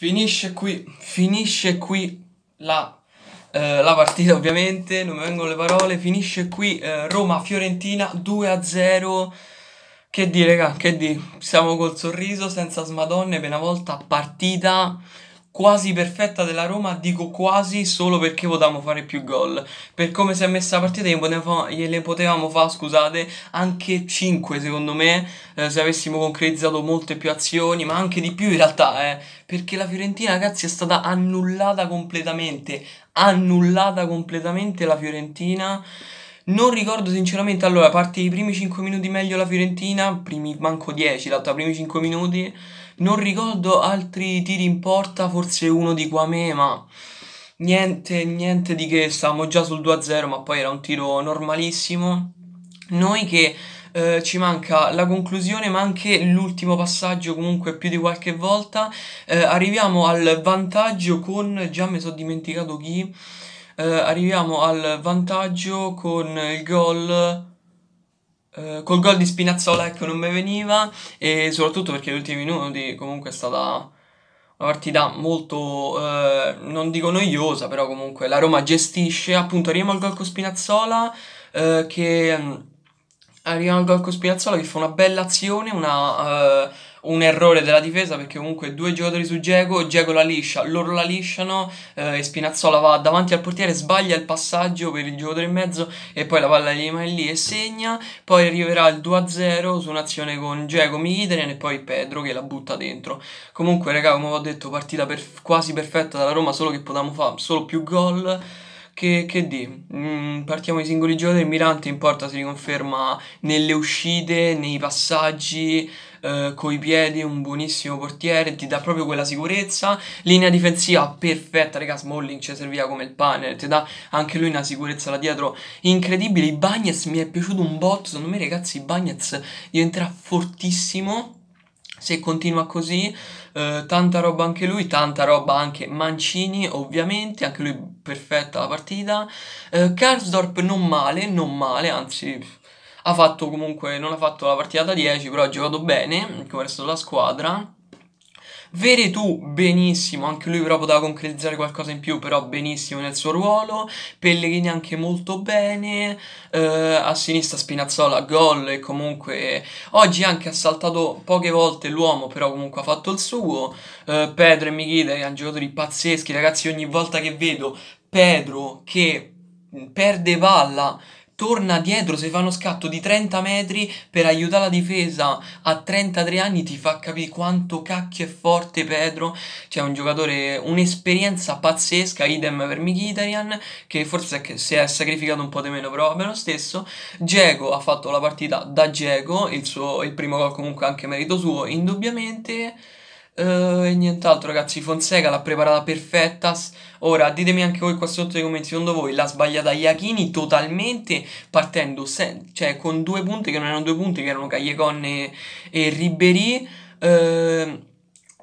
Finisce qui, finisce qui la, eh, la partita ovviamente, non mi vengono le parole, finisce qui eh, Roma-Fiorentina 2-0. Che di raga, che di, siamo col sorriso, senza smadonne, per una volta partita quasi perfetta della Roma, dico quasi solo perché potevamo fare più gol. Per come si è messa la partita gliene potevamo fare, scusate, anche 5 secondo me, eh, se avessimo concretizzato molte più azioni, ma anche di più in realtà, eh, perché la Fiorentina ragazzi è stata annullata completamente, annullata completamente la Fiorentina. Non ricordo sinceramente, allora, parte i primi 5 minuti meglio la Fiorentina, primi manco 10, l'altra primi 5 minuti. Non ricordo altri tiri in porta, forse uno di Quame, ma niente, niente di che, stavamo già sul 2-0, ma poi era un tiro normalissimo. Noi che eh, ci manca la conclusione, ma anche l'ultimo passaggio, comunque più di qualche volta. Eh, arriviamo al vantaggio con, già mi sono dimenticato chi eh, arriviamo al vantaggio con il gol eh, col gol di Spinazzola che ecco, non mi veniva e soprattutto perché gli ultimi minuti comunque è stata una partita molto eh, non dico noiosa però comunque la Roma gestisce appunto arriviamo al gol con Spinazzola eh, che mm, arriviamo al gol con Spinazzola che fa una bella azione una eh, un errore della difesa perché comunque due giocatori su Diego, Diego la liscia, loro la lisciano eh, e Spinazzola va davanti al portiere, sbaglia il passaggio per il giocatore in mezzo e poi la palla rimane lì e segna, poi arriverà il 2-0 su un'azione con Diego, Mkhitaryan e poi Pedro che la butta dentro. Comunque raga come ho detto partita per, quasi perfetta dalla Roma solo che potevamo fare solo più gol. Che, che di? Mm, partiamo i singoli giocatori. Mirante in porta si riconferma nelle uscite, nei passaggi, eh, coi piedi, un buonissimo portiere, ti dà proprio quella sicurezza. Linea difensiva perfetta, raga, Smalling ci serviva come il pane, ti dà anche lui una sicurezza là dietro incredibile. I Bagnets mi è piaciuto un botto, secondo me ragazzi Bagnets diventerà fortissimo se continua così, eh, tanta roba anche lui, tanta roba anche Mancini, ovviamente, anche lui perfetta la partita. Eh, Karsdorp non male, non male, anzi ha fatto comunque, non ha fatto la partita da 10, però ha giocato bene, come resto della squadra. Vere tu benissimo, anche lui proprio da concretizzare qualcosa in più, però benissimo nel suo ruolo. Pellegrini anche molto bene, eh, a sinistra Spinazzola gol e comunque oggi anche ha saltato poche volte l'uomo, però comunque ha fatto il suo. Eh, Pedro e Michita che hanno giocatori pazzeschi, ragazzi ogni volta che vedo Pedro che perde palla torna dietro, se fa uno scatto di 30 metri per aiutare la difesa a 33 anni ti fa capire quanto cacchio è forte Pedro, cioè un giocatore, un'esperienza pazzesca, idem per Mkhitaryan che forse si è sacrificato un po' di meno però va lo stesso, Diego ha fatto la partita da Diego, il, suo, il primo gol comunque anche merito suo indubbiamente Uh, eh, e nient'altro ragazzi, Fonseca l'ha preparata perfetta. Ora ditemi anche voi qua sotto nei commenti, secondo voi l'ha sbagliata Iachini totalmente partendo cioè, con due punti che non erano due punti, che erano Cagliecon e, e Ribery. Uh,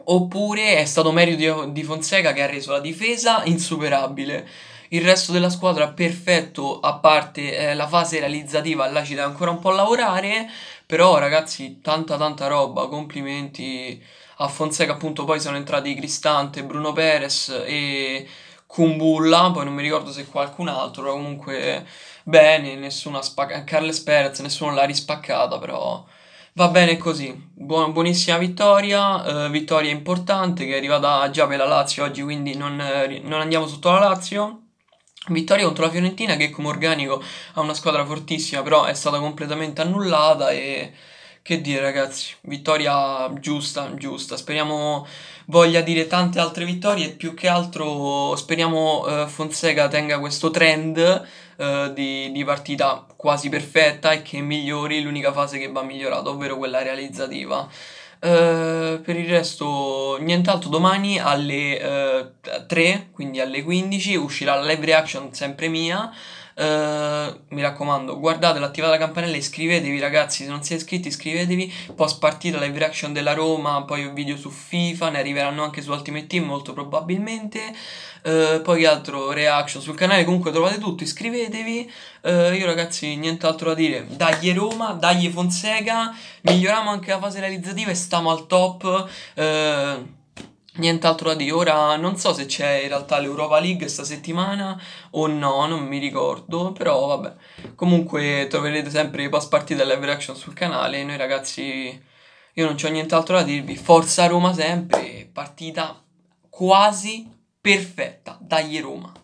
oppure è stato merito di, di Fonseca che ha reso la difesa insuperabile. Il resto della squadra perfetto, a parte eh, la fase realizzativa, là ci deve ancora un po' lavorare, però ragazzi, tanta tanta roba, complimenti a Fonseca, appunto poi sono entrati Cristante, Bruno Perez e Kumbulla, poi non mi ricordo se qualcun altro, comunque eh, bene, nessuna spacca- Carles Perez, nessuno l'ha rispaccata, però va bene così. Buon, buonissima vittoria, eh, vittoria importante che è arrivata già per la Lazio oggi, quindi non, non andiamo sotto la Lazio. Vittoria contro la Fiorentina che come organico ha una squadra fortissima, però è stata completamente annullata e che dire ragazzi, vittoria giusta, giusta. Speriamo voglia dire tante altre vittorie e più che altro speriamo eh, Fonseca tenga questo trend eh, di, di, partita quasi perfetta e che migliori l'unica fase che va migliorata, ovvero quella realizzativa. Eh, per il resto, nient'altro domani alle eh, 3, quindi alle 15, uscirà la live reaction sempre mia. Uh, mi raccomando, guardatelo, attivate la campanella e iscrivetevi, ragazzi. Se non siete iscritti, iscrivetevi. Post partita, live reaction della Roma. Poi un video su FIFA. Ne arriveranno anche su Ultimate Team, molto probabilmente. Uh, poi altro reaction sul canale. Comunque trovate tutto, iscrivetevi. Uh, io, ragazzi, nient'altro da dire. Dagli Roma, dagli Fonseca. Miglioriamo anche la fase realizzativa e stiamo al top. Nient'altro da dire, ora non so se c'è in realtà l'Europa League sta settimana o no, non mi ricordo, però vabbè. Comunque troverete sempre i post partita e live reaction sul canale, noi ragazzi io non ho nient'altro da dirvi, forza Roma sempre, partita quasi perfetta, dagli Roma.